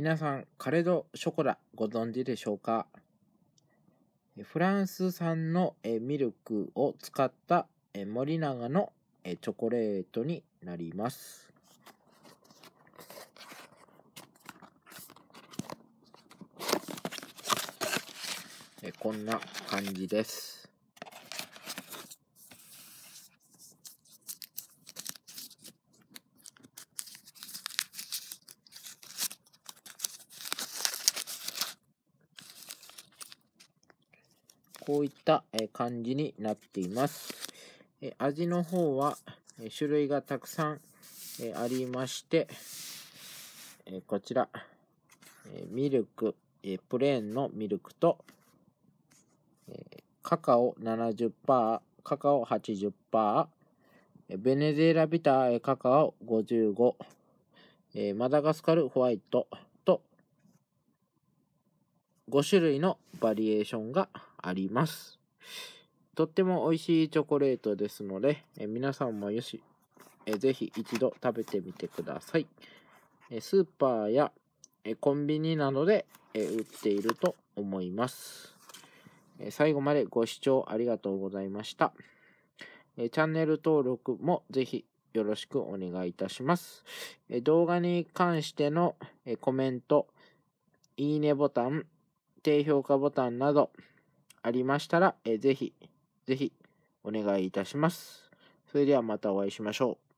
皆さん、カレド・ショコラ、ご存知でしょうかフランス産のミルクを使った森永のチョコレートになります。こんな感じです。こういった感じになっています。味の方は種類がたくさんありまして、こちら、ミルク、プレーンのミルクと、カカオ70%、カカオ80%、ベネズエラビターカカオ55、マダガスカルホワイト、5種類のバリエーションがあります。とっても美味しいチョコレートですので、え皆さんもよし、えぜひ一度食べてみてください。えスーパーやえコンビニなどでえ売っていると思います。え最後までご視聴ありがとうございました。えチャンネル登録もぜひよろしくお願いいたします。え動画に関してのえコメント、いいねボタン、低評価ボタンなどありましたら、えぜひ、ぜひお願いいたします。それではまたお会いしましょう。